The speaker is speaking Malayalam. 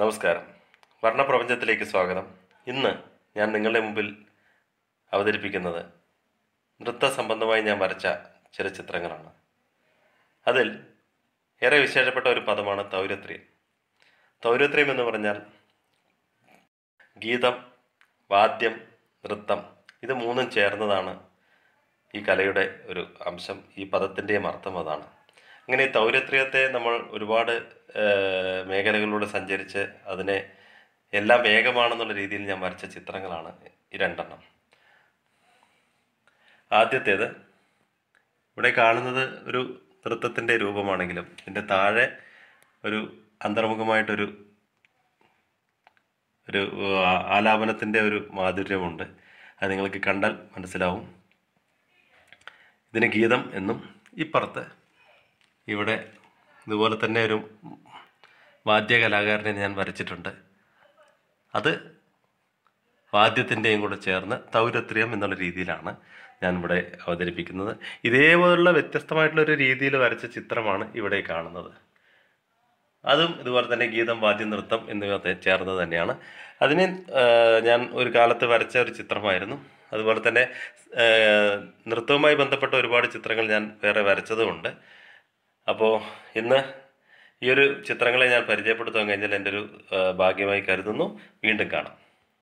നമസ്കാരം വർണ്ണപ്രപഞ്ചത്തിലേക്ക് സ്വാഗതം ഇന്ന് ഞാൻ നിങ്ങളുടെ മുമ്പിൽ അവതരിപ്പിക്കുന്നത് നൃത്ത സംബന്ധമായി ഞാൻ വരച്ച ചില ചിത്രങ്ങളാണ് അതിൽ ഏറെ വിശേഷപ്പെട്ട ഒരു പദമാണ് തൗരത്രിയം തൗരത്രിയം എന്ന് പറഞ്ഞാൽ ഗീതം വാദ്യം നൃത്തം ഇത് മൂന്നും ചേർന്നതാണ് ഈ കലയുടെ ഒരു അംശം ഈ പദത്തിൻ്റെയും അർത്ഥം അതാണ് ഇങ്ങനെ തൗരത്രയത്തെ നമ്മൾ ഒരുപാട് മേഖലകളിലൂടെ സഞ്ചരിച്ച് അതിനെ എല്ലാം വേഗമാണെന്നുള്ള രീതിയിൽ ഞാൻ വരച്ച ചിത്രങ്ങളാണ് ഈ രണ്ടെണ്ണം ആദ്യത്തേത് ഇവിടെ കാണുന്നത് ഒരു നൃത്തത്തിൻ്റെ രൂപമാണെങ്കിലും ഇതിൻ്റെ താഴെ ഒരു അന്തർമുഖമായിട്ടൊരു ഒരു ആലാപനത്തിൻ്റെ ഒരു മാധുര്യമുണ്ട് അത് നിങ്ങൾക്ക് കണ്ടാൽ മനസ്സിലാവും ഇതിന് ഗീതം എന്നും ഇപ്പുറത്ത് ഇവിടെ ഇതുപോലെ തന്നെ ഒരു വാദ്യ കലാകാരനെ ഞാൻ വരച്ചിട്ടുണ്ട് അത് വാദ്യത്തിൻ്റെയും കൂടെ ചേർന്ന് തൗരത്രിയം എന്നുള്ള രീതിയിലാണ് ഞാൻ ഇവിടെ അവതരിപ്പിക്കുന്നത് ഇതേപോലുള്ള വ്യത്യസ്തമായിട്ടുള്ളൊരു ഒരു രീതിയിൽ വരച്ച ചിത്രമാണ് ഇവിടെ കാണുന്നത് അതും ഇതുപോലെ തന്നെ ഗീതം വാദ്യം നൃത്തം എന്നിവ ചേർന്ന് തന്നെയാണ് അതിന് ഞാൻ ഒരു കാലത്ത് വരച്ച ഒരു ചിത്രമായിരുന്നു അതുപോലെ തന്നെ നൃത്തവുമായി ബന്ധപ്പെട്ട ഒരുപാട് ചിത്രങ്ങൾ ഞാൻ വേറെ വരച്ചതുമുണ്ട് അപ്പോൾ ഇന്ന് ഈ ഒരു ചിത്രങ്ങളെ ഞാൻ പരിചയപ്പെടുത്താൻ കഴിഞ്ഞാൽ എൻ്റെ ഒരു ഭാഗ്യമായി കരുതുന്നു വീണ്ടും കാണാം